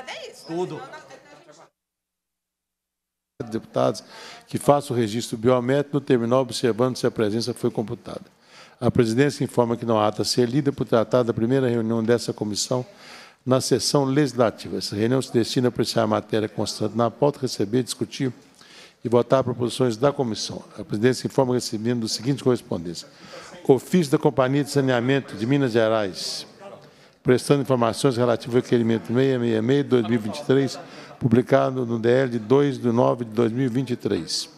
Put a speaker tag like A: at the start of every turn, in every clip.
A: é isso. Tudo.
B: Deputados que façam o registro biométrico no terminal, observando se a presença foi computada. A presidência informa que não há ata a ser lida por tratar da primeira reunião dessa comissão na sessão legislativa. Essa reunião se destina a apreciar a matéria constante na pauta, receber, discutir e votar proposições da comissão. A presidência informa recebendo o seguinte correspondência. Ofício da Companhia de Saneamento de Minas Gerais, prestando informações relativas ao requerimento 666 de 2023, publicado no DL de 2 de 9 de 2023.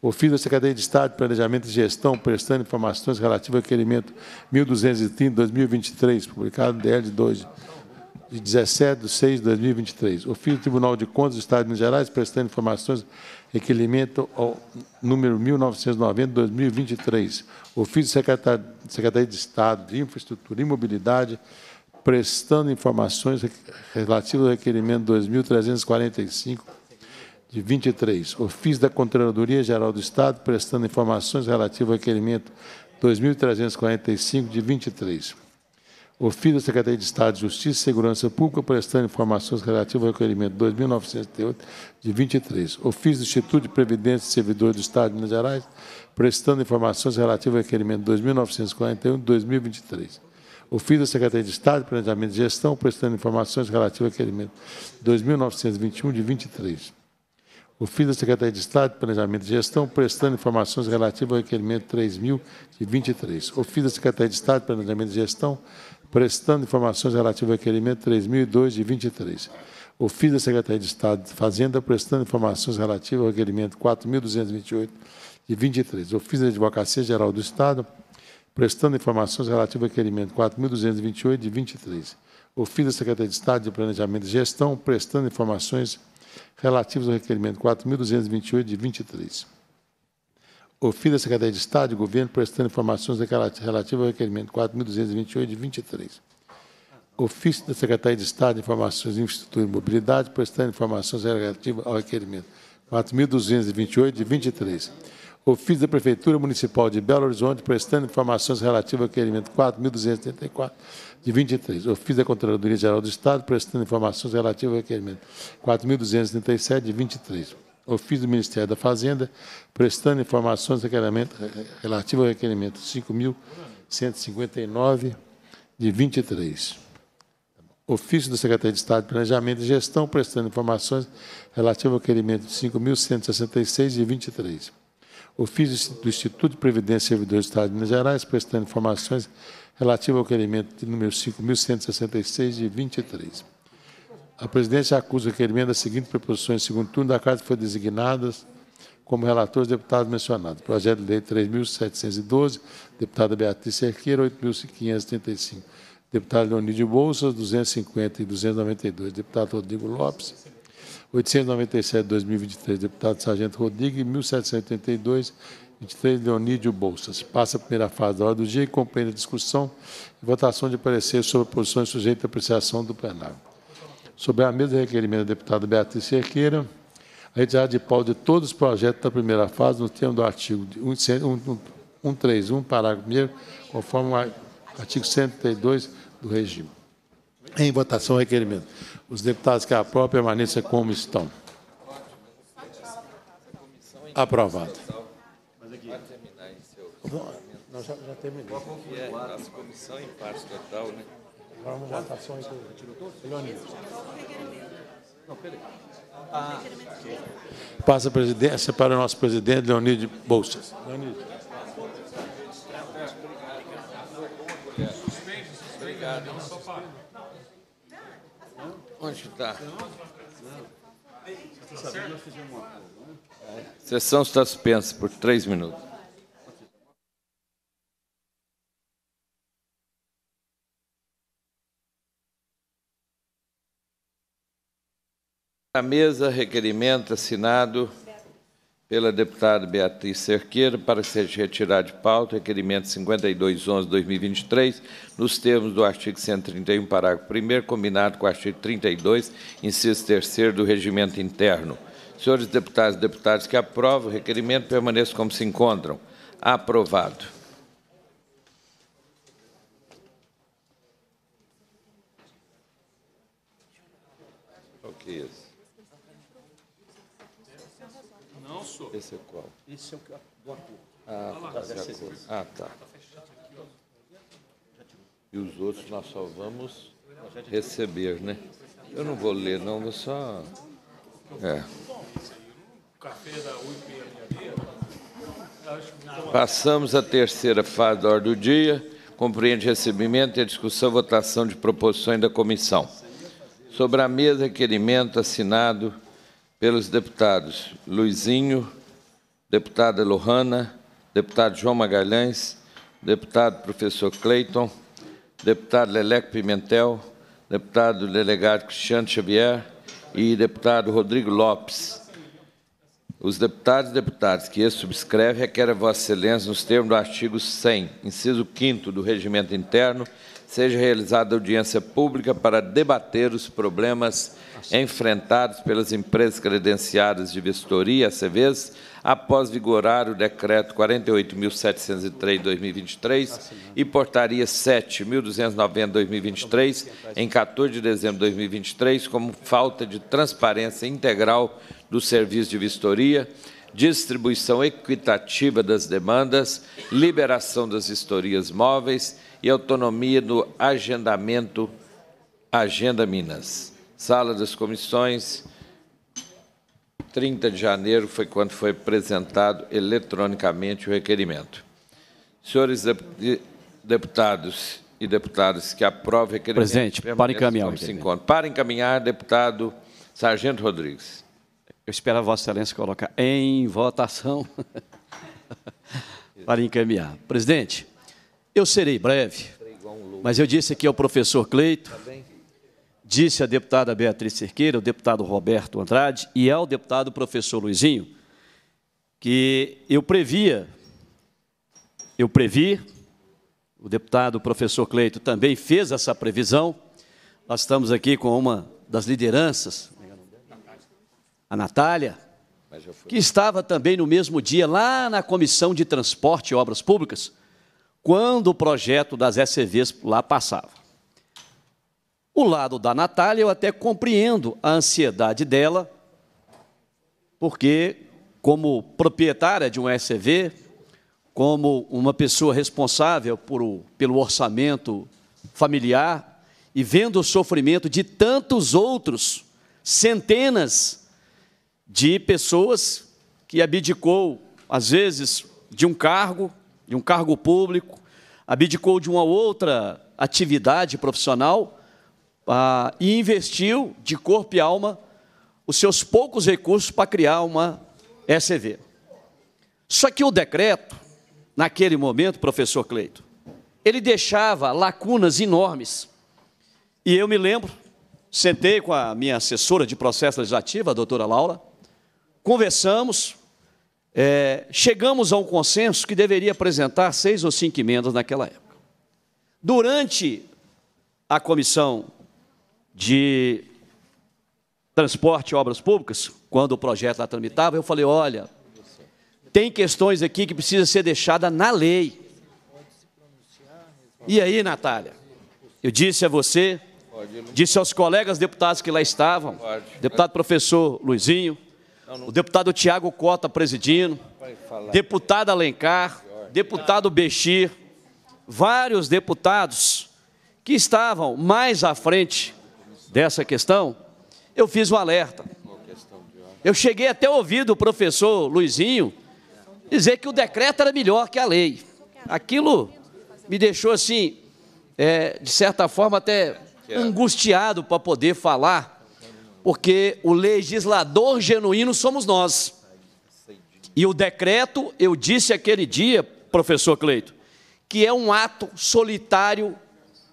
B: Ofício da Secretaria de Estado de Planejamento e Gestão, prestando informações relativas ao requerimento 1230 de 2023, publicado no DL de 2 de 17 de 6 de 2023. Ofício do Tribunal de Contas do Estado de Minas Gerais, prestando informações requerimento ao número 1990 de 2023. Ofício da Secretaria de Estado de Infraestrutura e Mobilidade, prestando informações relativas ao requerimento 2345 de 23. Ofício da Controladoria Geral do Estado, prestando informações relativas ao requerimento 2345 de 23. Ofício da Secretaria de Estado de Justiça e Segurança Pública, prestando informações relativas ao requerimento 2908 de 23. Ofício do Instituto de Previdência e Servidor do Estado de Minas Gerais, prestando informações relativas ao requerimento 2941 de 2023 ofício da Secretaria de Estado Planejamento e Gestão, prestando informações relativas ao requerimento 2.921 de 23. Ofício da Secretaria de Estado Planejamento e Gestão, prestando informações relativas ao requerimento 3.000 de 23. da Secretaria de Estado Planejamento e Gestão, prestando informações relativas ao requerimento 3.002 de 23. Ofício da Secretaria de Estado de Fazenda, prestando informações relativas ao requerimento 4.228 de 23. Ofício da Advocacia Geral do Estado, prestando informações relativas ao requerimento 4.228 de 23. Ofício da Secretaria de Estado de Planejamento e Gestão, prestando informações relativas ao requerimento 4.228 de 23. Ofício da Secretaria de Estado de Governo, prestando informações relativas ao requerimento 4.228 de 23. Ofício da Secretaria de Estado de Informações e Infraestrutura e Mobilidade, prestando informações relativas ao requerimento 4.228 de 23 ofício da Prefeitura Municipal de Belo Horizonte, prestando informações relativas ao requerimento 4.284 de 23. Ofício da Controladoria Geral do Estado, prestando informações relativas ao requerimento 4.237 de 23. Ofício do Ministério da Fazenda, prestando informações relativas ao requerimento 5.159 eh, eh, de 23. Ofício da Secretaria de Estado de Planejamento e Gestão, prestando informações relativas ao requerimento 5.166 de 23 o ofício do Instituto de Previdência e Servidores do Estado de Minas Gerais, prestando informações relativas ao requerimento de número 5.166 de 23. A presidência acusa o requerimento das seguintes proposições. Segundo turno da casa foi designadas como relatores deputados mencionados. Projeto de Lei 3.712, deputada Beatriz Cerqueira, 8.535. Deputado Leonídio Bolsas, 250 e 292. Deputado Rodrigo Lopes, 897, 2023, deputado Sargento Rodrigues, 1782, 23, Leonídio Bolsas. Passa a primeira fase da hora do dia e compreende a discussão e votação de parecer sobre posições sujeitas à apreciação do plenário. Sobre a mesa, requerimento da deputada Beatriz Cerqueira, a retirada de pau de todos os projetos da primeira fase, no termo do artigo 131, parágrafo 1, conforme o artigo 132 do regime. Em votação, requerimento. Os deputados que a própria permaneça como estão. Aprovado.
C: Nós já, já terminamos. A comissão em parte total, né? Agora uma votação aí com o
B: Passa a presidência para o nosso presidente, Leonide Bolsas. Leonide.
C: Obrigado. Onde está? A sessão está suspensa por três minutos. A mesa, requerimento assinado pela deputada Beatriz Cerqueira para que seja retirado de pauta o requerimento 5211-2023, nos termos do artigo 131, parágrafo 1 combinado com o artigo 32, inciso 3 do regimento interno. Senhores deputados e deputadas que aprovam o requerimento, permaneçam como se encontram. Aprovado. Professor. Esse é qual? Esse é o que, do acordo. Ah, tá, acordo. ah tá. tá e os outros nós só vamos receber, né? Eu não vou ler, não, vou só. É. Passamos à terceira fase da ordem do dia. Compreende recebimento e discussão votação de proposições da comissão. Sobre a mesa, requerimento assinado pelos deputados Luizinho deputada Lohana, deputado João Magalhães, deputado professor Cleiton, deputado Leleco Pimentel, deputado delegado Cristiano Xavier e deputado Rodrigo Lopes. Os deputados e deputadas que este subscreve requerem a Vossa Excelência, nos termos do artigo 100, inciso 5 do Regimento Interno, seja realizada audiência pública para debater os problemas enfrentados pelas empresas credenciadas de vistoria, CVs, após vigorar o Decreto 48.703-2023 tá e Portaria 7.290-2023, em 14 de dezembro de 2023, como falta de transparência integral do serviço de vistoria, distribuição equitativa das demandas, liberação das vistorias móveis e autonomia no agendamento Agenda Minas sala das comissões. 30 de janeiro foi quando foi apresentado eletronicamente o requerimento. Senhores deputados e deputadas que aprovam o requerimento... Presidente, para encaminhar. Para encaminhar, deputado Sargento Rodrigues. Eu espero a
A: Vossa Excelência colocar em votação para encaminhar. Presidente, eu serei breve, mas eu disse aqui ao é professor Cleito tá disse a deputada Beatriz Cerqueira, ao deputado Roberto Andrade e ao deputado professor Luizinho, que eu previa, eu previ, o deputado professor Cleito também fez essa previsão, nós estamos aqui com uma das lideranças, a Natália, que estava também no mesmo dia lá na Comissão de Transporte e Obras Públicas, quando o projeto das SCVs lá passava. O lado da Natália, eu até compreendo a ansiedade dela, porque, como proprietária de um SCV, como uma pessoa responsável por, pelo orçamento familiar, e vendo o sofrimento de tantos outros, centenas de pessoas que abdicou, às vezes, de um cargo, de um cargo público, abdicou de uma outra atividade profissional ah, e investiu de corpo e alma os seus poucos recursos para criar uma SCV. Só que o decreto, naquele momento, professor Cleito, ele deixava lacunas enormes. E eu me lembro, sentei com a minha assessora de processo legislativo, a doutora Laura, conversamos, é, chegamos a um consenso que deveria apresentar seis ou cinco emendas naquela época. Durante a comissão de transporte e obras públicas, quando o projeto lá tramitava, eu falei, olha, tem questões aqui que precisa ser deixada na lei. E aí, Natália, eu disse a você, disse aos colegas deputados que lá estavam, deputado professor Luizinho, o deputado Tiago Cota presidindo, deputado Alencar, deputado Bexir, vários deputados que estavam mais à frente dessa questão, eu fiz um alerta. Eu cheguei até ouvir do professor Luizinho dizer que o decreto era melhor que a lei. Aquilo me deixou assim, é, de certa forma, até angustiado para poder falar, porque o legislador genuíno somos nós. E o decreto, eu disse aquele dia, professor Cleito, que é um ato solitário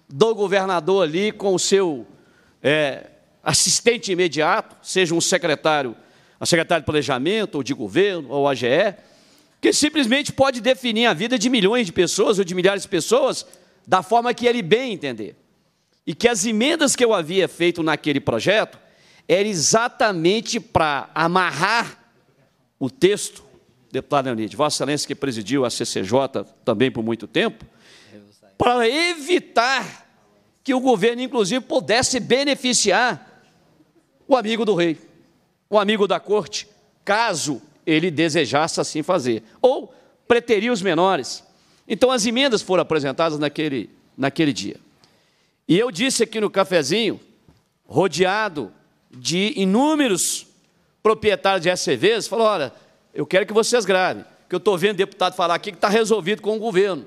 A: do governador ali com o seu é, assistente imediato, seja um secretário, a secretária de planejamento, ou de governo, ou AGE, que simplesmente pode definir a vida de milhões de pessoas ou de milhares de pessoas da forma que ele bem entender. E que as emendas que eu havia feito naquele projeto era exatamente para amarrar o texto, deputado Leonide, Vossa Excelência que presidiu a CCJ também por muito tempo, para evitar que o governo, inclusive, pudesse beneficiar o amigo do rei, o amigo da corte, caso ele desejasse assim fazer, ou preteria os menores. Então, as emendas foram apresentadas naquele, naquele dia. E eu disse aqui no cafezinho, rodeado de inúmeros proprietários de SCVs, falou: olha, eu quero que vocês gravem, que eu estou vendo deputado falar aqui que está resolvido com o governo,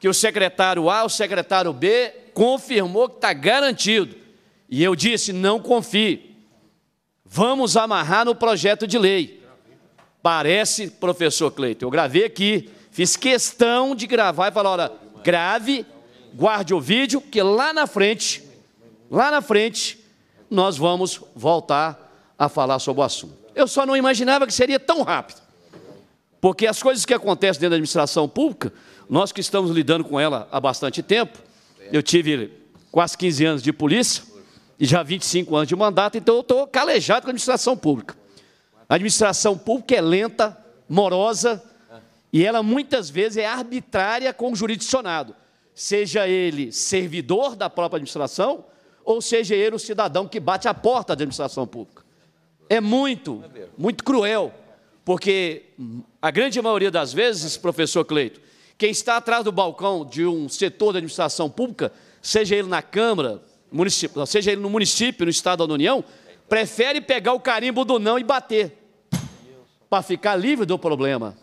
A: que o secretário A, o secretário B confirmou que está garantido. E eu disse: não confie. Vamos amarrar no projeto de lei. Parece, professor Cleiton, eu gravei aqui, fiz questão de gravar e falar: olha, grave, guarde o vídeo, que lá na frente, lá na frente, nós vamos voltar a falar sobre o assunto. Eu só não imaginava que seria tão rápido. Porque as coisas que acontecem dentro da administração pública, nós que estamos lidando com ela há bastante tempo, eu tive quase 15 anos de polícia e já 25 anos de mandato, então eu estou calejado com a administração pública. A administração pública é lenta, morosa, e ela muitas vezes é arbitrária com o jurisdicionado, seja ele servidor da própria administração, ou seja ele o cidadão que bate a porta da administração pública. É muito, muito cruel, porque a grande maioria das vezes, professor Cleito, quem está atrás do balcão de um setor da administração pública, seja ele na Câmara, município, seja ele no município, no Estado ou na União, prefere pegar o carimbo do não e bater para ficar livre do problema,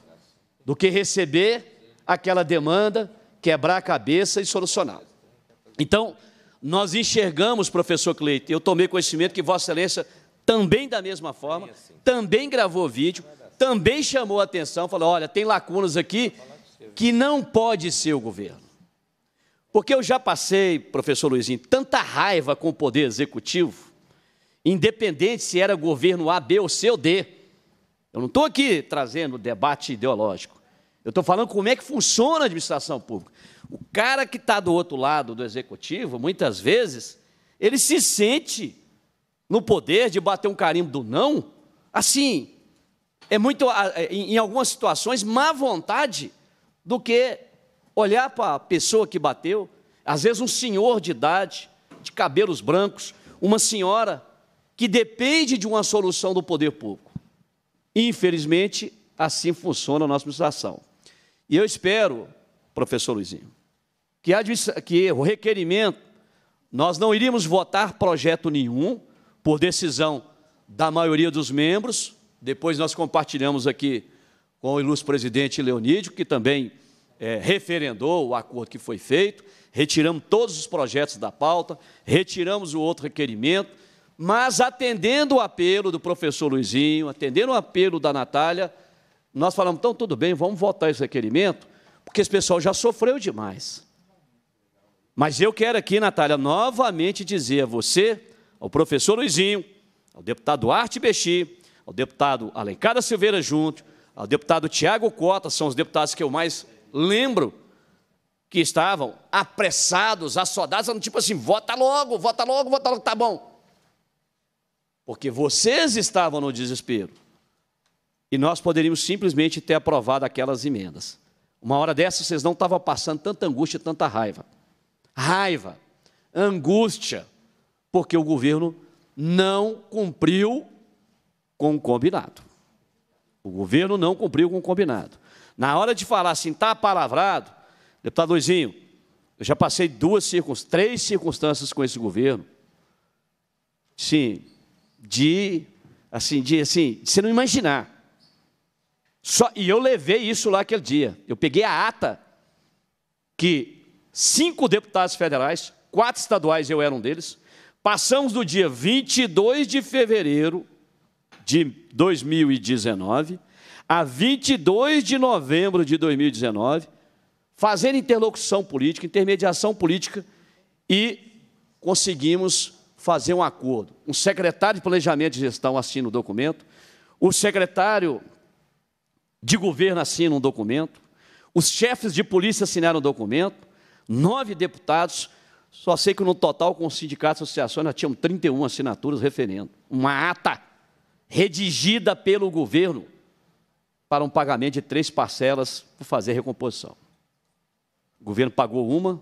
A: do que receber aquela demanda, quebrar a cabeça e solucionar. Então, nós enxergamos, professor Cleito, eu tomei conhecimento que Vossa Excelência também da mesma forma, também gravou vídeo, também chamou a atenção, falou, olha, tem lacunas aqui que não pode ser o governo. Porque eu já passei, professor Luizinho, tanta raiva com o poder executivo, independente se era governo A, B ou C ou D. Eu não estou aqui trazendo debate ideológico. Eu estou falando como é que funciona a administração pública. O cara que está do outro lado do executivo, muitas vezes, ele se sente no poder de bater um carimbo do não, assim, é muito, é, em algumas situações, má vontade do que olhar para a pessoa que bateu, às vezes um senhor de idade, de cabelos brancos, uma senhora que depende de uma solução do poder público. Infelizmente, assim funciona a nossa administração. E eu espero, professor Luizinho, que, que o requerimento, nós não iríamos votar projeto nenhum, por decisão da maioria dos membros, depois nós compartilhamos aqui com o ilustre presidente Leonídio, que também é, referendou o acordo que foi feito, retiramos todos os projetos da pauta, retiramos o outro requerimento, mas atendendo o apelo do professor Luizinho, atendendo o apelo da Natália, nós falamos, então tudo bem, vamos votar esse requerimento, porque esse pessoal já sofreu demais. Mas eu quero aqui, Natália, novamente dizer a você, ao professor Luizinho, ao deputado Arte Bexi, ao deputado Alencar da Silveira Junto, o deputado Tiago Cota, são os deputados que eu mais lembro, que estavam apressados, assodados, tipo assim, vota logo, vota logo, vota logo, tá bom. Porque vocês estavam no desespero. E nós poderíamos simplesmente ter aprovado aquelas emendas. Uma hora dessa vocês não estavam passando tanta angústia, e tanta raiva. Raiva, angústia, porque o governo não cumpriu com o combinado. O governo não cumpriu com o combinado. Na hora de falar assim, está palavrado, deputado Luizinho, eu já passei duas circunstâncias, três circunstâncias com esse governo. Sim, de assim, de assim, de você não imaginar. Só, e eu levei isso lá aquele dia. Eu peguei a ata que cinco deputados federais, quatro estaduais, eu era um deles, passamos do dia 22 de fevereiro de 2019 a 22 de novembro de 2019, fazer interlocução política, intermediação política e conseguimos fazer um acordo. Um secretário de Planejamento e Gestão assina o documento, o secretário de governo assina um documento, os chefes de polícia assinaram o documento, nove deputados, só sei que no total com os sindicatos, e associações nós tínhamos 31 assinaturas referendo, uma ata redigida pelo governo para um pagamento de três parcelas para fazer recomposição. O governo pagou uma,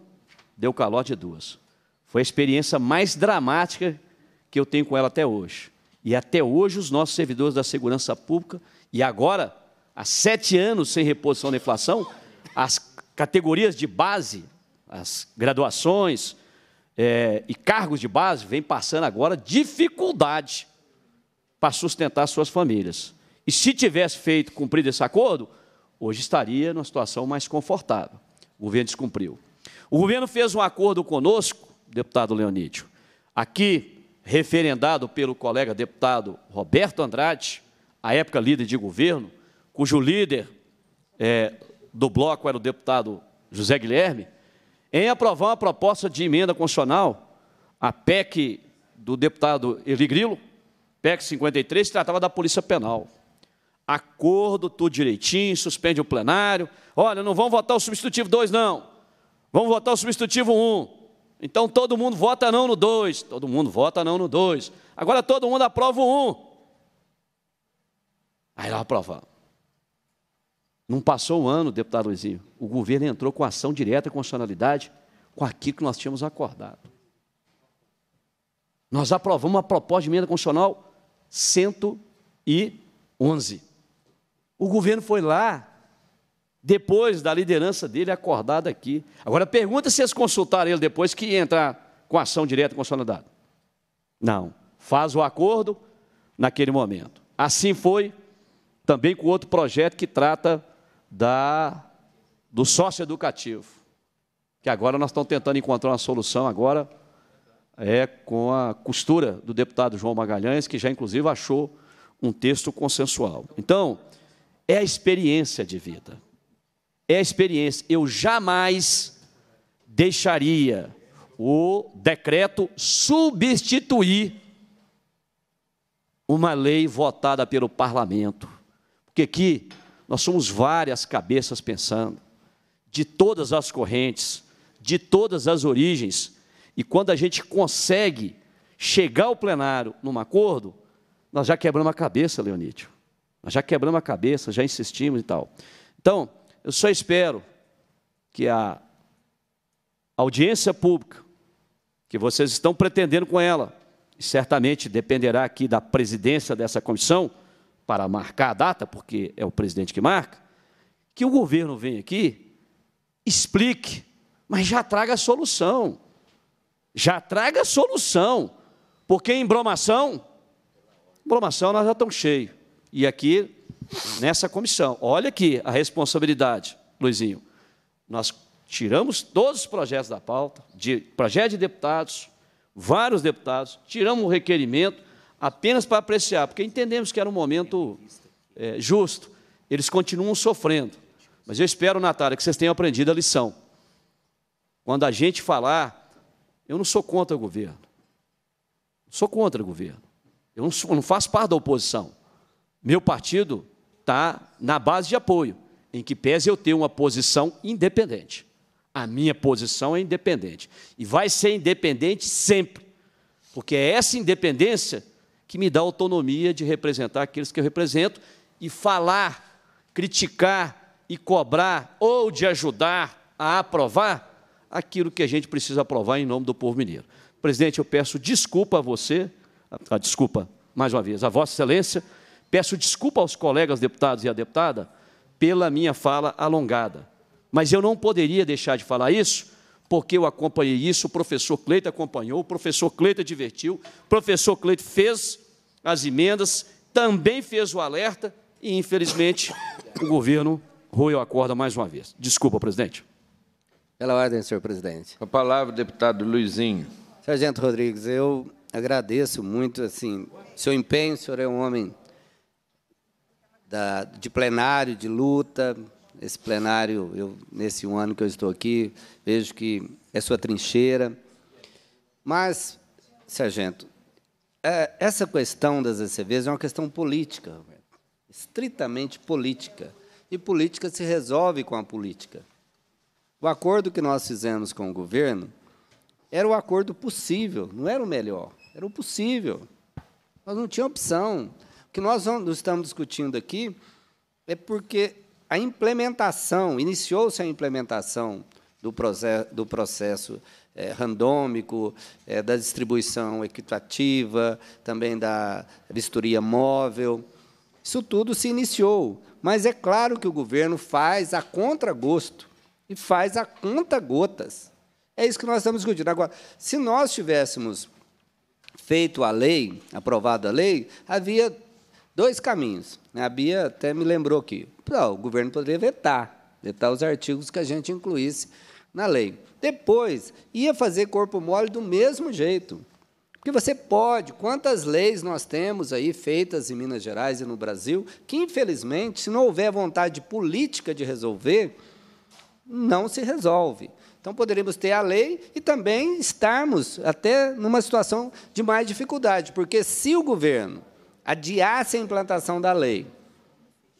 A: deu calote de duas. Foi a experiência mais dramática que eu tenho com ela até hoje. E até hoje os nossos servidores da segurança pública, e agora, há sete anos sem reposição da inflação, as categorias de base, as graduações é, e cargos de base, vêm passando agora dificuldade para sustentar suas famílias. E se tivesse feito cumprido esse acordo, hoje estaria numa situação mais confortável. O governo descumpriu. O governo fez um acordo conosco, deputado Leonídio, aqui referendado pelo colega deputado Roberto Andrade, à época líder de governo, cujo líder é, do bloco era o deputado José Guilherme, em aprovar uma proposta de emenda constitucional à PEC do deputado Eli Grilo, PEC 53 tratava da Polícia Penal. Acordo, tudo direitinho, suspende o plenário. Olha, não vão votar o substitutivo 2, não. vão votar o substitutivo 1. Um. Então todo mundo vota não no 2. Todo mundo vota não no 2. Agora todo mundo aprova o 1. Um. Aí nós aprovamos. Não passou um ano, deputado Luizinho. O governo entrou com ação direta, constitucionalidade, com aquilo que nós tínhamos acordado. Nós aprovamos uma proposta de emenda constitucional 111. O governo foi lá, depois da liderança dele acordada aqui. Agora pergunta se eles consultaram ele depois que entrar com ação direta com consolidada. Não. Faz o acordo naquele momento. Assim foi também com outro projeto que trata da do sócio educativo, que agora nós estamos tentando encontrar uma solução agora é, com a costura do deputado João Magalhães, que já inclusive achou um texto consensual. Então, é a experiência de vida. É a experiência. Eu jamais deixaria o decreto substituir uma lei votada pelo parlamento. Porque aqui nós somos várias cabeças pensando, de todas as correntes, de todas as origens e quando a gente consegue chegar ao plenário num acordo, nós já quebramos a cabeça, Leonídio. Nós já quebramos a cabeça, já insistimos e tal. Então, eu só espero que a audiência pública que vocês estão pretendendo com ela, e certamente dependerá aqui da presidência dessa comissão para marcar a data, porque é o presidente que marca, que o governo venha aqui, explique, mas já traga a solução. Já traga solução, porque bromação, bromação nós já estamos cheios. E aqui, nessa comissão, olha aqui a responsabilidade, Luizinho. Nós tiramos todos os projetos da pauta, de projeto de deputados, vários deputados, tiramos o requerimento, apenas para apreciar, porque entendemos que era um momento é, justo. Eles continuam sofrendo. Mas eu espero, Natália, que vocês tenham aprendido a lição. Quando a gente falar eu não sou contra o governo. Sou contra o governo. Eu não, sou, não faço parte da oposição. Meu partido está na base de apoio, em que pese eu ter uma posição independente. A minha posição é independente. E vai ser independente sempre. Porque é essa independência que me dá autonomia de representar aqueles que eu represento e falar, criticar e cobrar ou de ajudar a aprovar aquilo que a gente precisa aprovar em nome do povo mineiro. Presidente, eu peço desculpa a você, a, ah, a desculpa mais uma vez, a Vossa Excelência, peço desculpa aos colegas deputados e à deputada pela minha fala alongada. Mas eu não poderia deixar de falar isso, porque eu acompanhei isso, o professor Cleito acompanhou, o professor Cleito divertiu, o professor Cleito fez as emendas, também fez o alerta e, infelizmente, o governo roeu a corda mais uma vez.
D: Desculpa, presidente. Pela ordem, senhor presidente. A palavra, deputado Luizinho. Sargento Rodrigues, eu agradeço muito assim, seu empenho, o senhor é um homem da, de plenário, de luta. Esse plenário, eu, nesse um ano que eu estou aqui, vejo que é sua trincheira. Mas, sargento, é, essa questão das ECVs é uma questão política, estritamente política. E política se resolve com a política. O acordo que nós fizemos com o governo era o acordo possível, não era o melhor, era o possível. Nós não tínhamos opção. O que nós estamos discutindo aqui é porque a implementação, iniciou-se a implementação do, processo, do processo é, randômico, é, da distribuição equitativa, também da vistoria móvel. Isso tudo se iniciou, mas é claro que o governo faz a contragosto e faz a conta gotas. É isso que nós estamos discutindo. Agora, se nós tivéssemos feito a lei, aprovado a lei, havia dois caminhos. Né? A Bia até me lembrou aqui. Não, o governo poderia vetar, vetar os artigos que a gente incluísse na lei. Depois, ia fazer corpo mole do mesmo jeito. Porque você pode, quantas leis nós temos aí feitas em Minas Gerais e no Brasil, que infelizmente, se não houver vontade política de resolver, não se resolve. Então, poderíamos ter a lei e também estarmos até numa situação de mais dificuldade, porque se o governo adiasse a implantação da lei,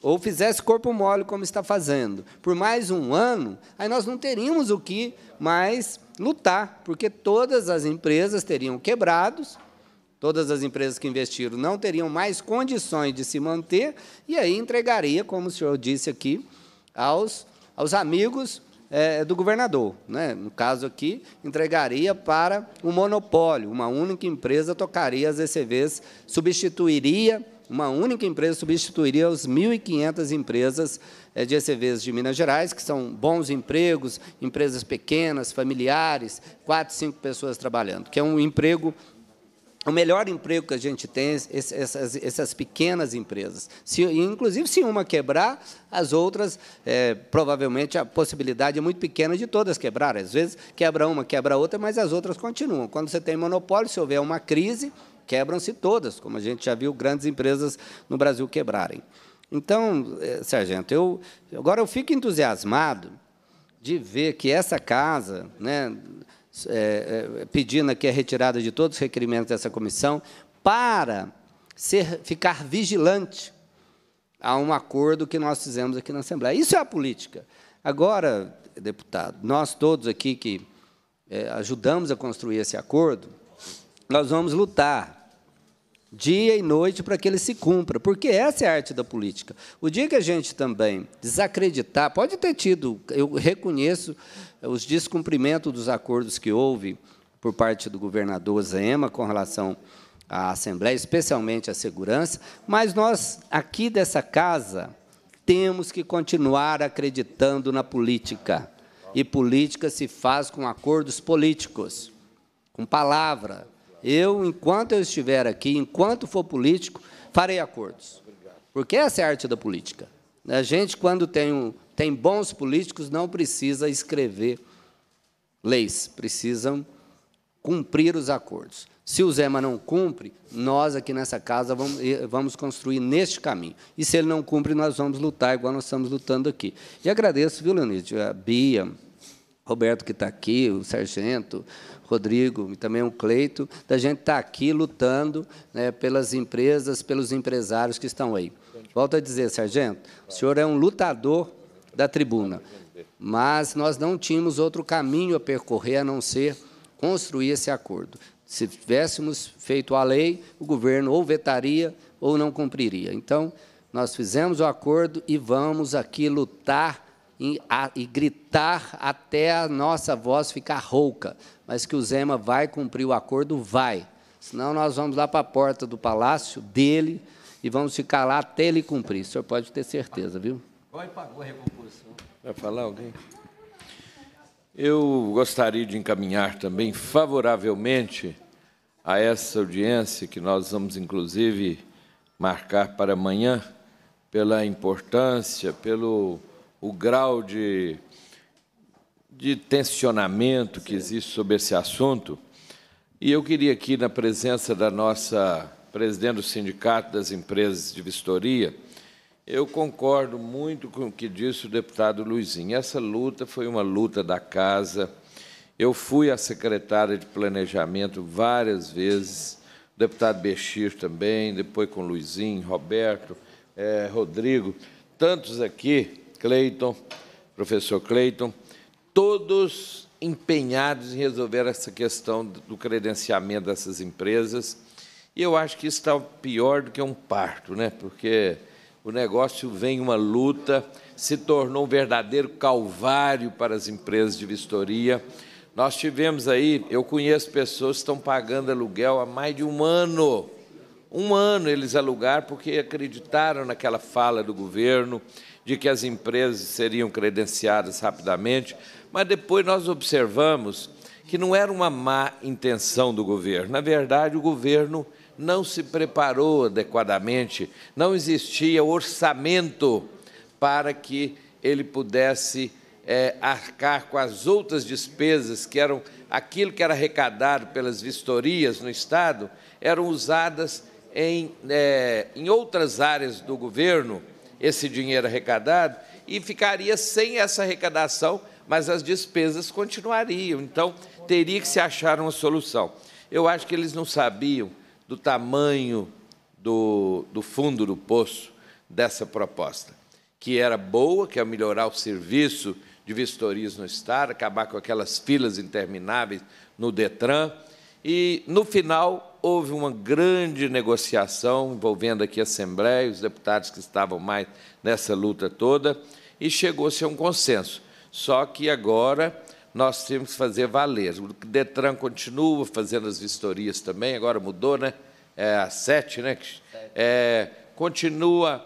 D: ou fizesse corpo mole, como está fazendo, por mais um ano, aí nós não teríamos o que mais lutar, porque todas as empresas teriam quebrados, todas as empresas que investiram não teriam mais condições de se manter, e aí entregaria, como o senhor disse aqui, aos aos amigos é, do governador. Né? No caso aqui, entregaria para um monopólio, uma única empresa tocaria as ECVs, substituiria, uma única empresa substituiria as 1.500 empresas é, de ECVs de Minas Gerais, que são bons empregos, empresas pequenas, familiares, quatro, cinco pessoas trabalhando, que é um emprego o melhor emprego que a gente tem, é essas, essas pequenas empresas. Se, inclusive, se uma quebrar, as outras, é, provavelmente, a possibilidade é muito pequena de todas quebrar. Às vezes, quebra uma, quebra outra, mas as outras continuam. Quando você tem monopólio, se houver uma crise, quebram-se todas, como a gente já viu grandes empresas no Brasil quebrarem. Então, é, Sargento, eu, agora eu fico entusiasmado de ver que essa casa, né, é, é, pedindo aqui a retirada de todos os requerimentos dessa comissão, para ser, ficar vigilante a um acordo que nós fizemos aqui na Assembleia. Isso é a política. Agora, deputado, nós todos aqui que é, ajudamos a construir esse acordo, nós vamos lutar dia e noite para que ele se cumpra, porque essa é a arte da política. O dia que a gente também desacreditar, pode ter tido, eu reconheço eh, os descumprimentos dos acordos que houve por parte do governador Zema com relação à Assembleia, especialmente à segurança, mas nós aqui dessa casa temos que continuar acreditando na política. E política se faz com acordos políticos, com palavra, eu, enquanto eu estiver aqui, enquanto for político, farei acordos. Porque essa é a arte da política. A gente, quando tem, um, tem bons políticos, não precisa escrever leis, precisam cumprir os acordos. Se o Zema não cumpre, nós aqui nessa casa vamos, vamos construir neste caminho. E se ele não cumpre, nós vamos lutar igual nós estamos lutando aqui. E agradeço, viu, Leonid, a Bia, Roberto que está aqui, o Sargento, Rodrigo e também o Cleito, da gente estar tá aqui lutando né, pelas empresas, pelos empresários que estão aí. Volto a dizer, Sargento, o senhor é um lutador da tribuna, mas nós não tínhamos outro caminho a percorrer a não ser construir esse acordo. Se tivéssemos feito a lei, o governo ou vetaria ou não cumpriria. Então, nós fizemos o acordo e vamos aqui lutar e, a, e gritar até a nossa voz ficar rouca, mas que o Zema vai cumprir o acordo, vai. Senão nós vamos lá para a porta do palácio dele e vamos ficar lá até ele cumprir. O senhor pode ter certeza, viu? Vai pagou a recomposição?
C: Vai falar alguém? Eu gostaria de encaminhar também favoravelmente a essa audiência que nós vamos, inclusive, marcar para amanhã, pela importância, pelo o grau de, de tensionamento que Sim. existe sobre esse assunto. E eu queria aqui, na presença da nossa presidente do Sindicato das Empresas de Vistoria, eu concordo muito com o que disse o deputado Luizinho. Essa luta foi uma luta da casa. Eu fui a secretária de Planejamento várias vezes, o deputado Bexir também, depois com Luizinho, Roberto, eh, Rodrigo, tantos aqui Cleiton, professor Cleiton, todos empenhados em resolver essa questão do credenciamento dessas empresas. E eu acho que isso está pior do que um parto, né? porque o negócio vem uma luta, se tornou um verdadeiro calvário para as empresas de vistoria. Nós tivemos aí, eu conheço pessoas que estão pagando aluguel há mais de um ano. Um ano eles alugaram porque acreditaram naquela fala do governo, de que as empresas seriam credenciadas rapidamente, mas depois nós observamos que não era uma má intenção do governo. Na verdade, o governo não se preparou adequadamente, não existia orçamento para que ele pudesse é, arcar com as outras despesas, que eram aquilo que era arrecadado pelas vistorias no Estado, eram usadas em, é, em outras áreas do governo esse dinheiro arrecadado e ficaria sem essa arrecadação, mas as despesas continuariam. Então, teria que se achar uma solução. Eu acho que eles não sabiam do tamanho do, do fundo do poço dessa proposta, que era boa, que é melhorar o serviço de vistorias no Estado, acabar com aquelas filas intermináveis no Detran. E, no final, houve uma grande negociação envolvendo aqui a Assembleia, os deputados que estavam mais nessa luta toda, e chegou-se a um consenso. Só que agora nós temos que fazer valer. O Detran continua fazendo as vistorias também, agora mudou, né? É, a sete, né? É, continua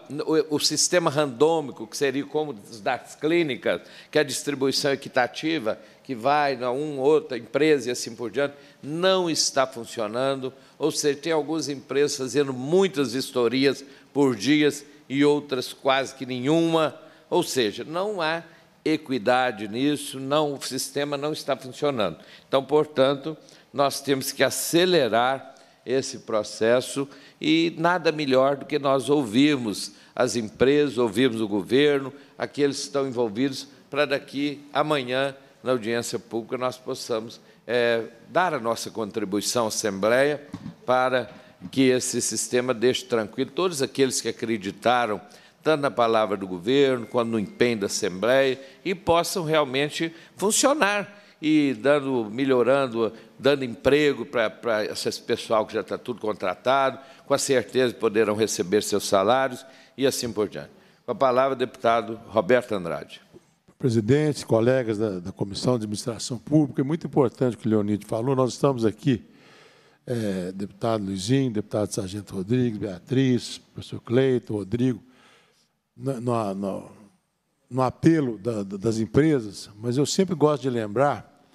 C: o, sistema randômico, que seria como das clínicas, que é a distribuição é equitativa, que vai na uma outra empresa e assim por diante, não está funcionando. Ou seja, tem algumas empresas fazendo muitas vistorias por dias e outras quase que nenhuma. Ou seja, não há equidade nisso, não, o sistema não está funcionando. Então, portanto, nós temos que acelerar esse processo e nada melhor do que nós ouvirmos as empresas, ouvirmos o governo, aqueles que estão envolvidos, para daqui amanhã na audiência pública, nós possamos é, dar a nossa contribuição à Assembleia para que esse sistema deixe tranquilo todos aqueles que acreditaram tanto na palavra do governo, quanto no empenho da Assembleia, e possam realmente funcionar e dando, melhorando, dando emprego para esse pessoal que já está tudo contratado, com a certeza poderão receber seus salários e assim por diante. Com a palavra, deputado Roberto
B: Andrade presidente, colegas da, da, Comissão de Administração Pública, é muito importante o que o Leonide falou, nós estamos aqui, é, deputado Luizinho, deputado Sargento Rodrigues, Beatriz, professor Cleito, Rodrigo, no, no, no, no apelo da, das empresas, mas eu sempre gosto de lembrar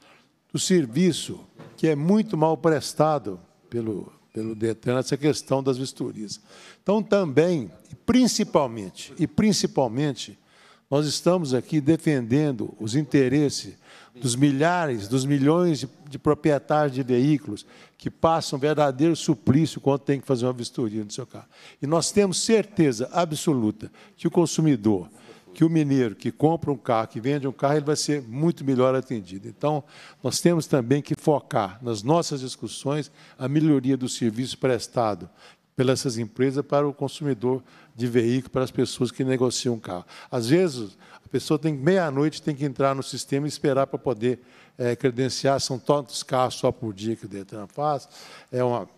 B: do serviço que é muito mal prestado pelo, pelo Detran, essa questão das vistorias. Então, também, principalmente, e principalmente, nós estamos aqui defendendo os interesses dos milhares, dos milhões de, de proprietários de veículos que passam um verdadeiro suplício quando tem que fazer uma vistoria no seu carro. E nós temos certeza absoluta que o consumidor, que o mineiro que compra um carro, que vende um carro, ele vai ser muito melhor atendido. Então, nós temos também que focar nas nossas discussões a melhoria do serviço prestado, pelas essas empresas para o consumidor de veículo, para as pessoas que negociam um carro. Às vezes, a pessoa tem meia-noite, tem que entrar no sistema e esperar para poder é, credenciar. São tantos carros só por dia que o Detran faz. É uma,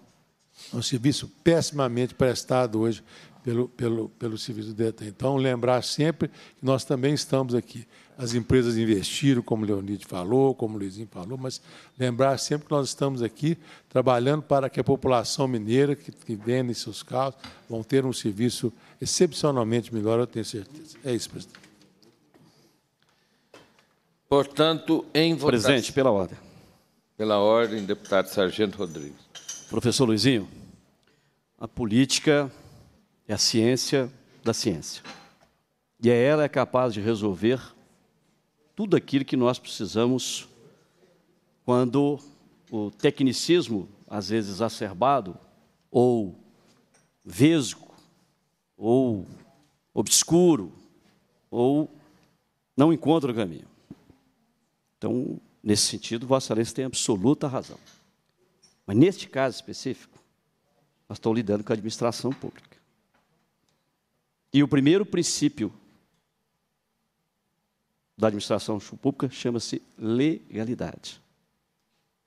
B: um serviço pessimamente prestado hoje pelo, pelo, pelo serviço do Detran. Então, lembrar sempre que nós também estamos aqui. As empresas investiram, como Leonide falou, como o Luizinho falou, mas lembrar sempre que nós estamos aqui trabalhando para que a população mineira que, que vende seus carros vão ter um serviço excepcionalmente melhor, eu tenho certeza. É isso, presidente.
C: Portanto, em votação. Presidente, pela ordem. Pela ordem, deputado Sargento Rodrigues.
A: Professor Luizinho, a política é a ciência da ciência. E é ela é capaz de resolver tudo aquilo que nós precisamos quando o tecnicismo, às vezes acerbado, ou vesgo, ou obscuro, ou não encontra o caminho. Então, nesse sentido, Vossa Excelência tem absoluta razão. Mas neste caso específico, nós estamos lidando com a administração pública. E o primeiro princípio da administração pública chama-se legalidade.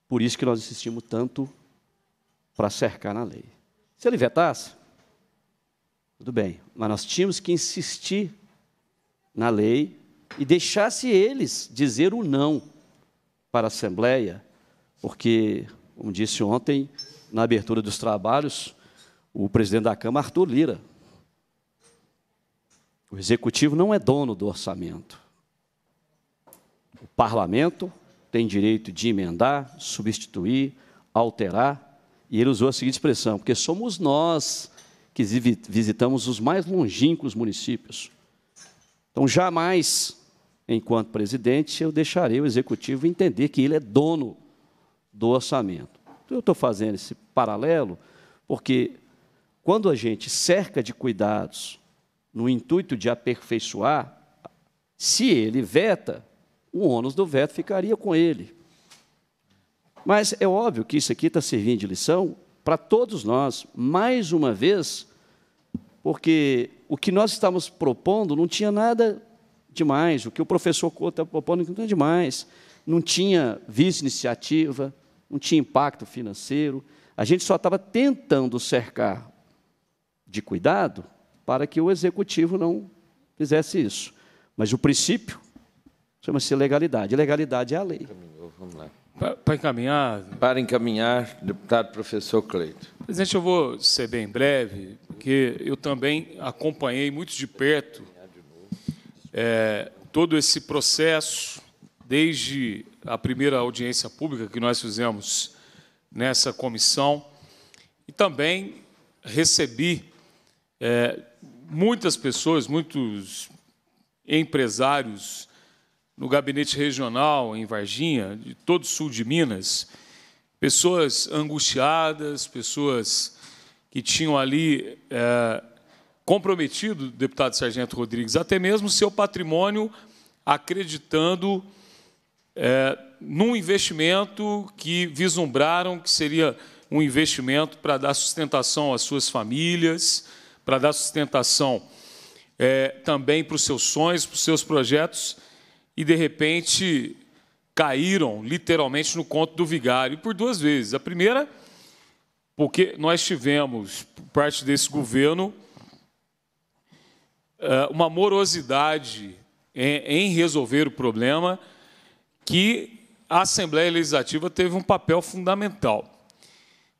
A: Por isso que nós insistimos tanto para cercar na lei. Se ele vetasse, tudo bem, mas nós tínhamos que insistir na lei e deixasse eles dizer o não para a Assembleia, porque, como disse ontem, na abertura dos trabalhos, o presidente da Câmara, Arthur Lira, o executivo não é dono do orçamento. O parlamento tem direito de emendar, substituir, alterar, e ele usou a seguinte expressão, porque somos nós que visitamos os mais longínquos municípios. Então, jamais, enquanto presidente, eu deixarei o executivo entender que ele é dono do orçamento. Então, eu estou fazendo esse paralelo porque, quando a gente cerca de cuidados no intuito de aperfeiçoar, se ele veta, o ônus do veto ficaria com ele. Mas é óbvio que isso aqui está servindo de lição para todos nós, mais uma vez, porque o que nós estamos propondo não tinha nada demais, o que o professor Couto está propondo não tinha demais, não tinha vice-iniciativa, não tinha impacto financeiro, a gente só estava tentando cercar de cuidado para que o executivo não fizesse isso. Mas o princípio Chama-se legalidade. Legalidade é a lei.
C: Vamos lá.
E: Para encaminhar. Para encaminhar, deputado professor Cleito. Presidente, eu vou ser bem breve, porque eu também acompanhei muito de perto é, todo esse processo, desde a primeira audiência pública que nós fizemos nessa comissão, e também recebi é, muitas pessoas, muitos empresários no gabinete regional em Varginha, de todo o sul de Minas, pessoas angustiadas, pessoas que tinham ali é, comprometido, deputado Sargento Rodrigues, até mesmo seu patrimônio, acreditando é, num investimento que vislumbraram que seria um investimento para dar sustentação às suas famílias, para dar sustentação é, também para os seus sonhos, para os seus projetos e de repente caíram literalmente no conto do vigário por duas vezes. A primeira, porque nós tivemos, por parte desse governo, eh, uma morosidade em resolver o problema que a Assembleia Legislativa teve um papel fundamental.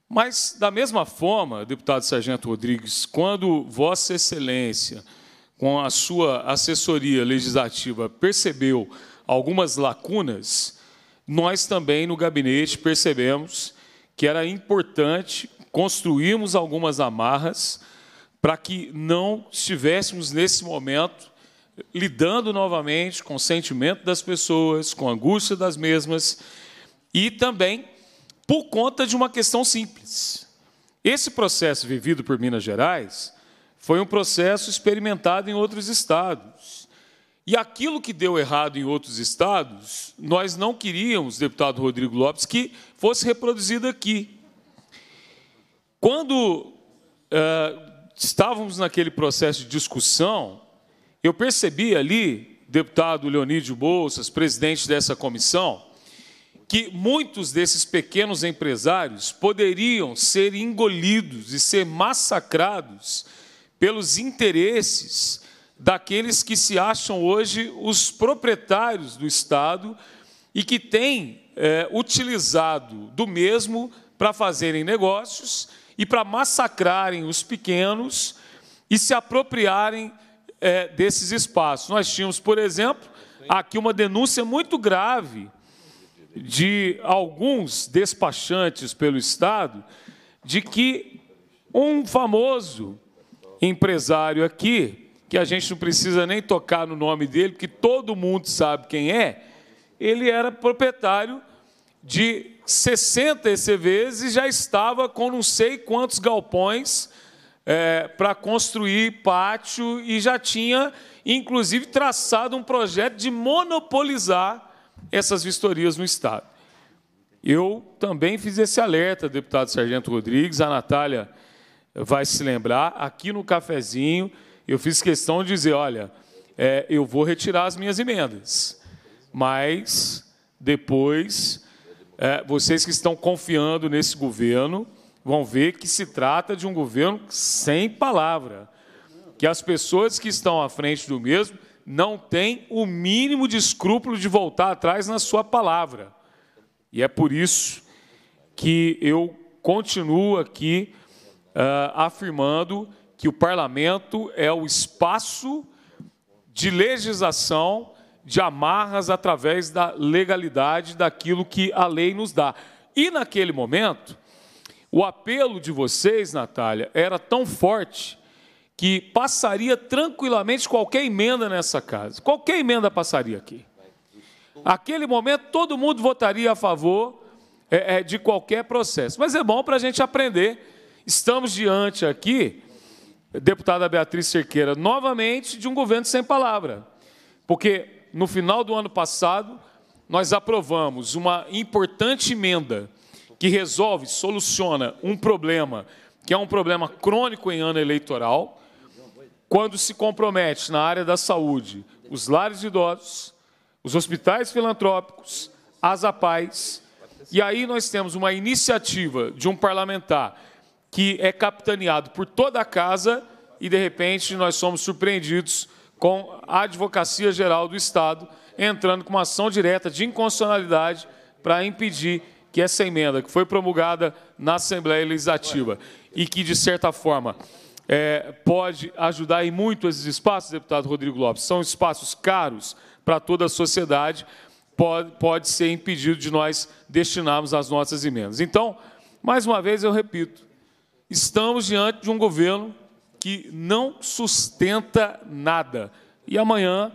E: Mas, da mesma forma, deputado Sargento Rodrigues, quando Vossa Excelência com a sua assessoria legislativa, percebeu algumas lacunas, nós também no gabinete percebemos que era importante construirmos algumas amarras para que não estivéssemos nesse momento lidando novamente com o sentimento das pessoas, com a angústia das mesmas e também por conta de uma questão simples. Esse processo vivido por Minas Gerais foi um processo experimentado em outros estados. E aquilo que deu errado em outros estados, nós não queríamos, deputado Rodrigo Lopes, que fosse reproduzido aqui. Quando é, estávamos naquele processo de discussão, eu percebi ali, deputado Leonídio Bolsas, presidente dessa comissão, que muitos desses pequenos empresários poderiam ser engolidos e ser massacrados pelos interesses daqueles que se acham hoje os proprietários do Estado e que têm é, utilizado do mesmo para fazerem negócios e para massacrarem os pequenos e se apropriarem é, desses espaços. Nós tínhamos, por exemplo, aqui uma denúncia muito grave de alguns despachantes pelo Estado de que um famoso empresário aqui, que a gente não precisa nem tocar no nome dele, porque todo mundo sabe quem é, ele era proprietário de 60 ECVs e já estava com não sei quantos galpões é, para construir pátio e já tinha, inclusive, traçado um projeto de monopolizar essas vistorias no Estado. Eu também fiz esse alerta, deputado Sargento Rodrigues, a Natália vai se lembrar, aqui no cafezinho, eu fiz questão de dizer: olha, é, eu vou retirar as minhas emendas, mas depois é, vocês que estão confiando nesse governo vão ver que se trata de um governo sem palavra, que as pessoas que estão à frente do mesmo não têm o mínimo de escrúpulo de voltar atrás na sua palavra. E é por isso que eu continuo aqui ah, afirmando que o parlamento é o espaço de legislação de amarras através da legalidade daquilo que a lei nos dá. E naquele momento, o apelo de vocês, Natália, era tão forte que passaria tranquilamente qualquer emenda nessa casa. Qualquer emenda passaria aqui. Aquele momento, todo mundo votaria a favor é, de qualquer processo. Mas é bom para a gente aprender Estamos diante aqui, deputada Beatriz Cerqueira, novamente de um governo sem palavra, porque no final do ano passado nós aprovamos uma importante emenda que resolve, soluciona um problema que é um problema crônico em ano eleitoral, quando se compromete na área da saúde os lares de idosos, os hospitais filantrópicos, as APAES, e aí nós temos uma iniciativa de um parlamentar que é capitaneado por toda a casa e, de repente, nós somos surpreendidos com a Advocacia Geral do Estado entrando com uma ação direta de inconstitucionalidade para impedir que essa emenda, que foi promulgada na Assembleia Legislativa e que, de certa forma, é, pode ajudar em muito esses espaços, deputado Rodrigo Lopes, são espaços caros para toda a sociedade, pode, pode ser impedido de nós destinarmos as nossas emendas. Então, mais uma vez, eu repito, Estamos diante de um governo que não sustenta nada. E amanhã,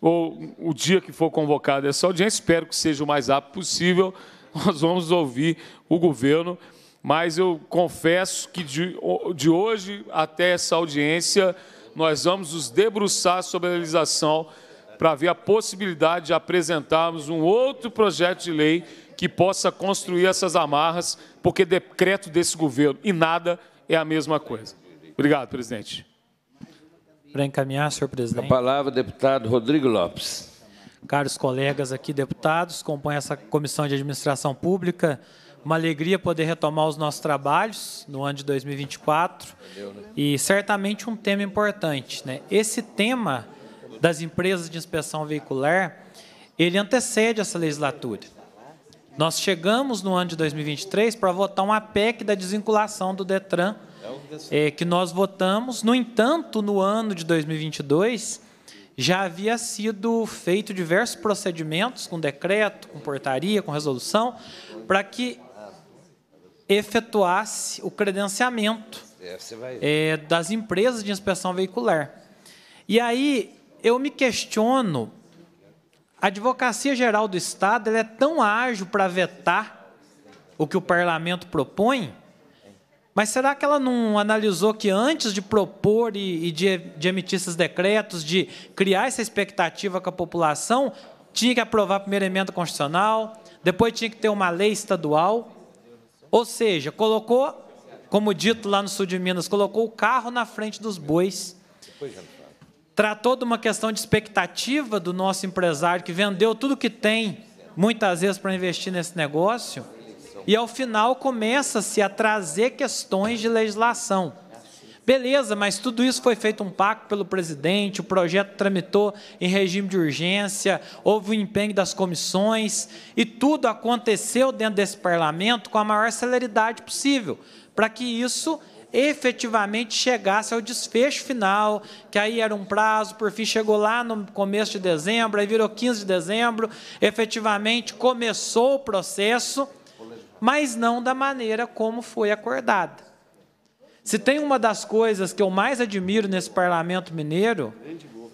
E: ou o dia que for convocada essa audiência, espero que seja o mais rápido possível, nós vamos ouvir o governo. Mas eu confesso que de, de hoje até essa audiência, nós vamos nos debruçar sobre a realização para ver a possibilidade de apresentarmos um outro projeto de lei que possa construir essas amarras porque decreto desse governo e nada é a mesma coisa. Obrigado, presidente.
F: Para encaminhar, senhor presidente. A palavra, deputado Rodrigo Lopes. Caros colegas aqui, deputados, compõem essa comissão de administração pública. Uma alegria poder retomar os nossos trabalhos no ano de 2024 e certamente um tema importante. Né? Esse tema das empresas de inspeção veicular, ele antecede essa legislatura. Nós chegamos no ano de 2023 para votar uma PEC da desvinculação do Detran, é, eh, que nós votamos. No entanto, no ano de 2022, já havia sido feito diversos procedimentos, com decreto, com portaria, com resolução, para que efetuasse o credenciamento é, eh, das empresas de inspeção veicular. E aí eu me questiono a Advocacia Geral do Estado é tão ágil para vetar o que o parlamento propõe, mas será que ela não analisou que antes de propor e, e de, de, emitir esses decretos, de criar essa expectativa com a população, tinha que aprovar a primeira emenda constitucional, depois tinha que ter uma lei estadual? Ou seja, colocou, como dito lá no sul de Minas, colocou o carro na frente dos bois tratou de uma questão de expectativa do nosso empresário que vendeu tudo que tem, muitas vezes, para investir nesse negócio, e ao final começa-se a trazer questões de legislação. Beleza, mas tudo isso foi feito um pacto pelo presidente, o projeto tramitou em regime de urgência, houve o um empenho das comissões e tudo aconteceu dentro desse parlamento com a maior celeridade possível, para que isso efetivamente chegasse ao desfecho final, que aí era um prazo, por fim chegou lá no começo de dezembro, aí virou 15 de dezembro, efetivamente começou o processo, mas não da maneira como foi acordado. Se tem uma das coisas que eu mais admiro nesse parlamento mineiro,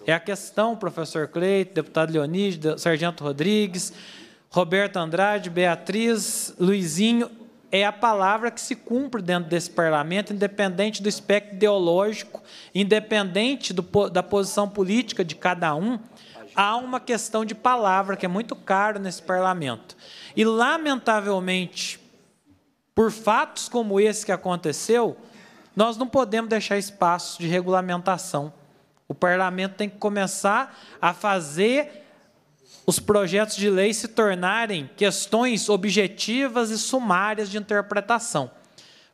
F: é a questão, professor Cleito, deputado Leonide, Sargento Rodrigues, Roberto Andrade, Beatriz, Luizinho é a palavra que se cumpre dentro desse parlamento, independente do espectro ideológico, independente do, da posição política de cada um, há uma questão de palavra que é muito cara nesse parlamento. E, lamentavelmente, por fatos como esse que aconteceu, nós não podemos deixar espaço de regulamentação. O parlamento tem que começar a fazer os projetos de lei se tornarem questões objetivas e sumárias de interpretação.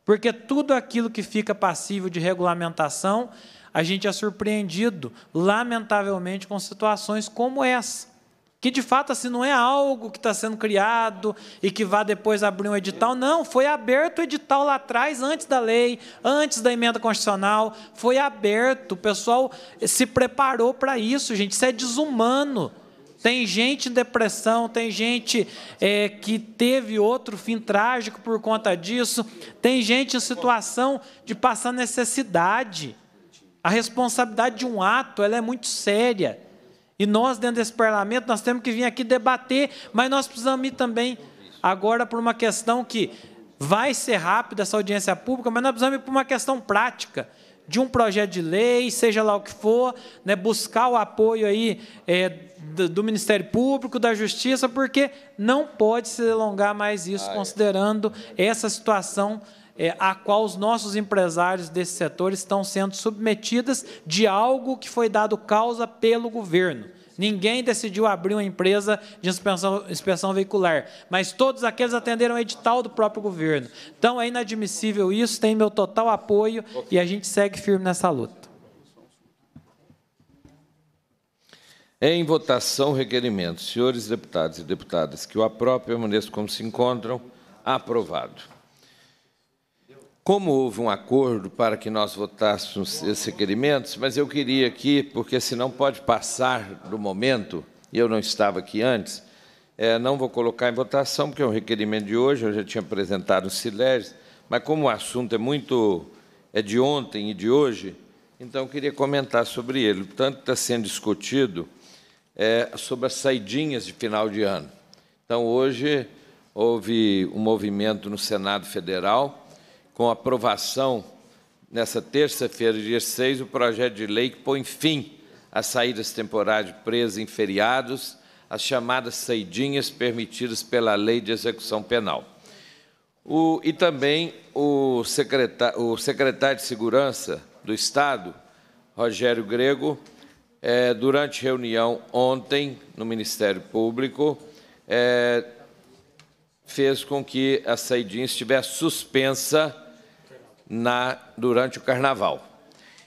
F: Porque tudo aquilo que fica passível de regulamentação, a gente é surpreendido, lamentavelmente, com situações como essa. Que de fato assim não é algo que está sendo criado e que vá depois abrir um edital, não. Foi aberto o edital lá atrás, antes da lei, antes da emenda constitucional. Foi aberto, o pessoal se preparou para isso, gente. Isso é desumano. Tem gente em depressão, tem gente é, que teve outro fim trágico por conta disso, tem gente em situação de passar necessidade. A responsabilidade de um ato ela é muito séria. E nós, dentro desse parlamento, nós temos que vir aqui debater, mas nós precisamos ir também agora por uma questão que vai ser rápida essa audiência pública, mas nós precisamos ir por uma questão prática de um projeto de lei, seja lá o que for, né, buscar o apoio aí é, do, do, Ministério Público, da Justiça, porque não pode se delongar mais isso, ah, é. considerando é. essa situação é, a qual os nossos empresários desse setor estão sendo submetidos de algo que foi dado causa pelo governo. Ninguém decidiu abrir uma empresa de inspeção, inspeção veicular, mas todos aqueles atenderam o edital do próprio governo. Então é inadmissível isso, tem meu total apoio e a gente segue firme nessa luta.
C: Em votação, requerimento. Senhores deputados e deputadas, que o APRO permaneça como se encontram. Aprovado. Como houve um acordo para que nós votássemos esses requerimentos, mas eu queria aqui, porque senão pode passar do momento, e eu não estava aqui antes, é, não vou colocar em votação, porque é um requerimento de hoje, eu já tinha apresentado o Silés, mas como o assunto é muito é de ontem e de hoje, então eu queria comentar sobre ele. que está sendo discutido é, sobre as saidinhas de final de ano. Então, hoje houve um movimento no Senado Federal com aprovação nessa terça-feira, dia 6, o projeto de lei que põe fim às saídas temporárias de presos em feriados, as chamadas saidinhas permitidas pela Lei de Execução Penal. O, e também o secretário, o secretário de Segurança do Estado, Rogério Grego, é, durante reunião ontem no Ministério Público, é, fez com que a saidinha estivesse suspensa na, durante o Carnaval.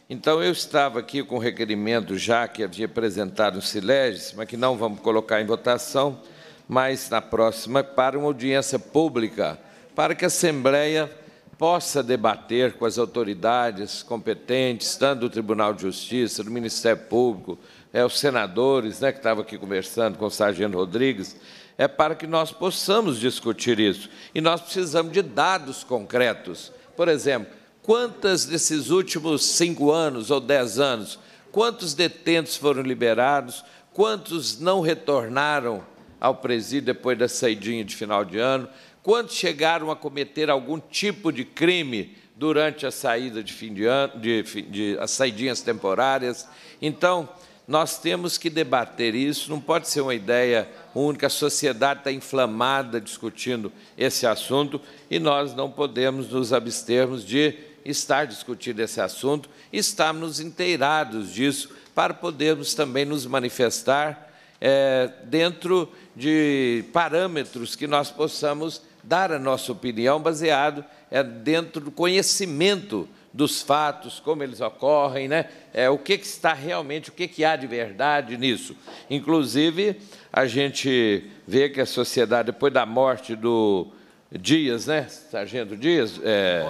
C: Então, eu estava aqui com o requerimento já que havia apresentado o Sileges, mas que não vamos colocar em votação, mas na próxima, para uma audiência pública, para que a Assembleia possa debater com as autoridades competentes, tanto do Tribunal de Justiça, do Ministério Público, é, os senadores, né, que estavam aqui conversando com o Sargento Rodrigues, é para que nós possamos discutir isso. E nós precisamos de dados concretos por exemplo, quantas desses últimos cinco anos ou dez anos, quantos detentos foram liberados, quantos não retornaram ao presídio depois da saidinha de final de ano, quantos chegaram a cometer algum tipo de crime durante a saída de fim de ano, de, de, de as saidinhas temporárias. Então, nós temos que debater isso, não pode ser uma ideia única, a sociedade está inflamada discutindo esse assunto e nós não podemos nos abstermos de estar discutindo esse assunto, estarmos inteirados disso, para podermos também nos manifestar é, dentro de parâmetros que nós possamos dar a nossa opinião, baseado é, dentro do conhecimento dos fatos, como eles ocorrem, né? é, o que, que está realmente, o que, que há de verdade nisso. Inclusive, a gente vê que a sociedade, depois da morte do Dias, né? Sargento Dias, é,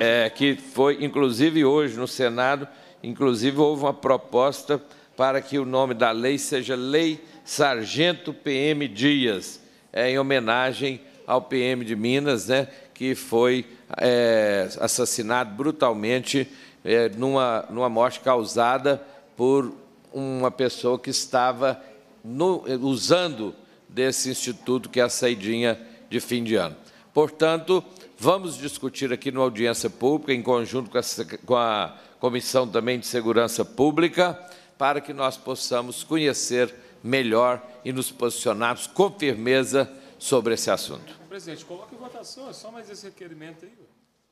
C: é, que foi, inclusive, hoje no Senado, inclusive, houve uma proposta para que o nome da lei seja Lei Sargento PM Dias, é, em homenagem ao PM de Minas, né, que foi é, assassinado brutalmente é, numa, numa morte causada por uma pessoa que estava no, usando desse instituto que é a saidinha de fim de ano. Portanto, vamos discutir aqui numa audiência pública, em conjunto com a, com a Comissão também de Segurança Pública, para que nós possamos conhecer melhor e nos posicionarmos com firmeza sobre esse assunto
E: presidente, coloque em votação, é só mais esse requerimento aí.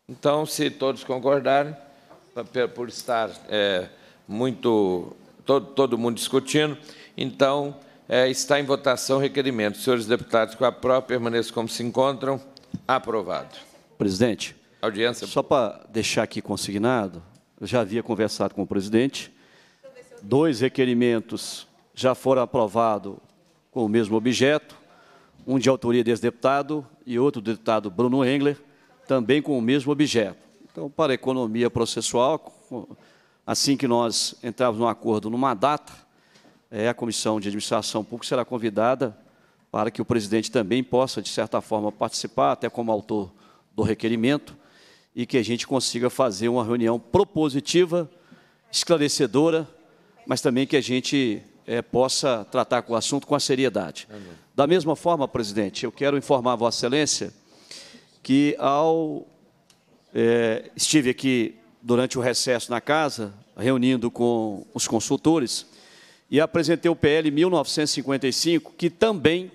C: Então, se todos concordarem, por estar é, muito. Todo, todo mundo discutindo, então é, está em votação o requerimento. Senhores deputados, com a própria, permaneçam como se encontram. Aprovado.
A: Presidente, audiência. Só para deixar aqui consignado, eu já havia conversado com o presidente. Dois requerimentos já foram aprovados com o mesmo objeto um de autoria desse deputado e outro do deputado Bruno Engler, também com o mesmo objeto. Então, para a economia processual, assim que nós entrarmos no acordo numa data, é, a Comissão de Administração Pública será convidada para que o presidente também possa, de certa forma, participar, até como autor do requerimento, e que a gente consiga fazer uma reunião propositiva, esclarecedora, mas também que a gente é, possa tratar o assunto com a seriedade. Amém. Da mesma forma, presidente, eu quero informar Vossa Excelência que ao é, estive aqui durante o recesso na casa, reunindo com os consultores, e apresentei o PL 1955, que também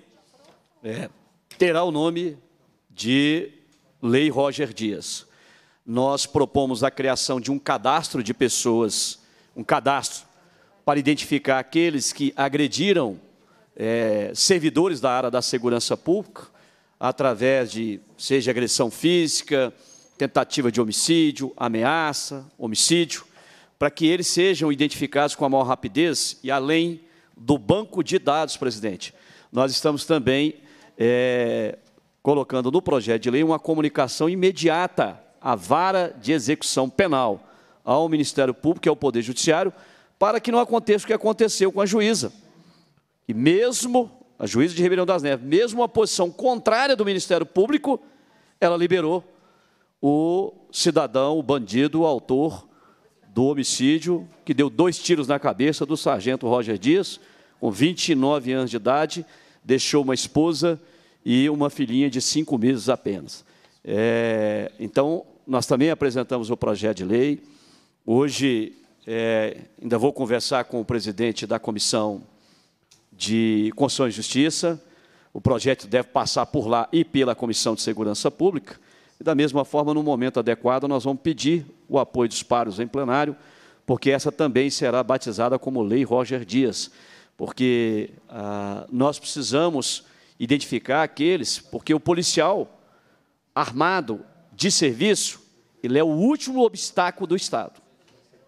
A: é, terá o nome de Lei Roger Dias. Nós propomos a criação de um cadastro de pessoas, um cadastro para identificar aqueles que agrediram é, servidores da área da segurança pública, através de, seja agressão física, tentativa de homicídio, ameaça, homicídio, para que eles sejam identificados com a maior rapidez e além do banco de dados, presidente. Nós estamos também é, colocando no projeto de lei uma comunicação imediata à vara de execução penal, ao Ministério Público e ao é Poder Judiciário, para que não aconteça o que aconteceu com a juíza. E mesmo a juíza de Ribeirão das Neves, mesmo uma posição contrária do Ministério Público, ela liberou o cidadão, o bandido, o autor do homicídio, que deu dois tiros na cabeça do sargento Roger Dias, com 29 anos de idade, deixou uma esposa e uma filhinha de cinco meses apenas. É, então, nós também apresentamos o projeto de lei. Hoje, é, ainda vou conversar com o presidente da Comissão de Constituição e Justiça. O projeto deve passar por lá e pela Comissão de Segurança Pública. E, da mesma forma, no momento adequado, nós vamos pedir o apoio dos paros em plenário, porque essa também será batizada como Lei Roger Dias, porque ah, nós precisamos identificar aqueles, porque o policial armado de serviço, ele é o último obstáculo do Estado.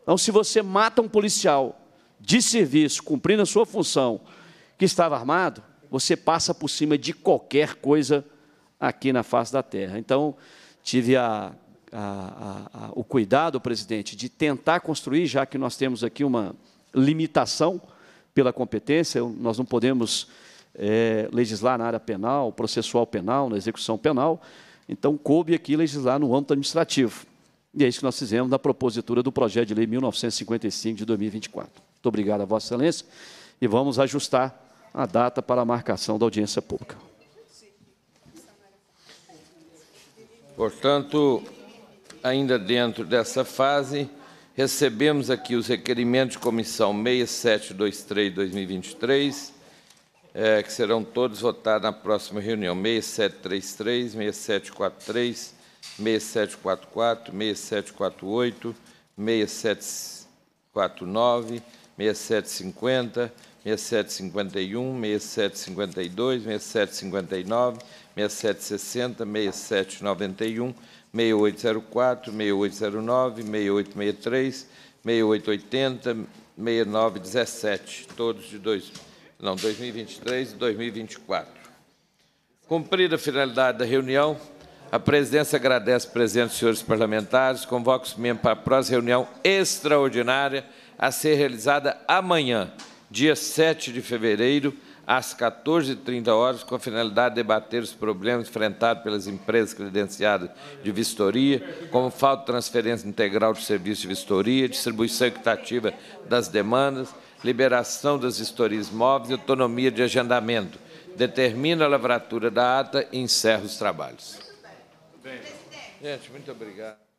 A: Então, se você mata um policial de serviço, cumprindo a sua função, que estava armado, você passa por cima de qualquer coisa aqui na face da terra. Então, tive a, a, a, o cuidado, presidente, de tentar construir, já que nós temos aqui uma limitação pela competência, nós não podemos é, legislar na área penal, processual penal, na execução penal, então coube aqui legislar no âmbito administrativo. E é isso que nós fizemos na propositura do projeto de lei 1955 de 2024. Muito obrigado a Vossa Excelência e vamos ajustar a data para a marcação da audiência pública.
C: Portanto, ainda dentro dessa fase, recebemos aqui os requerimentos de comissão 6723-2023, é, eh, que serão todos votados na próxima reunião, 6733, 6743, 6744, 6748, 6749, 6750, 6751, 6752, 6759, 6760, 6791, 6804, 6809, 6863, 6880, 6917, todos de dois, não, 2023 e 2024. Cumprida a finalidade da reunião, a presidência agradece presentes senhores parlamentares, convoca os membros para a próxima reunião extraordinária a ser realizada amanhã, dia 7 de fevereiro, às 14h30, com a finalidade de debater os problemas enfrentados pelas empresas credenciadas de vistoria, como falta de transferência integral de serviço de vistoria, distribuição equitativa das demandas, liberação das vistorias móveis e autonomia de agendamento. Determina a lavratura da ata e encerra os trabalhos. Gente, muito obrigado.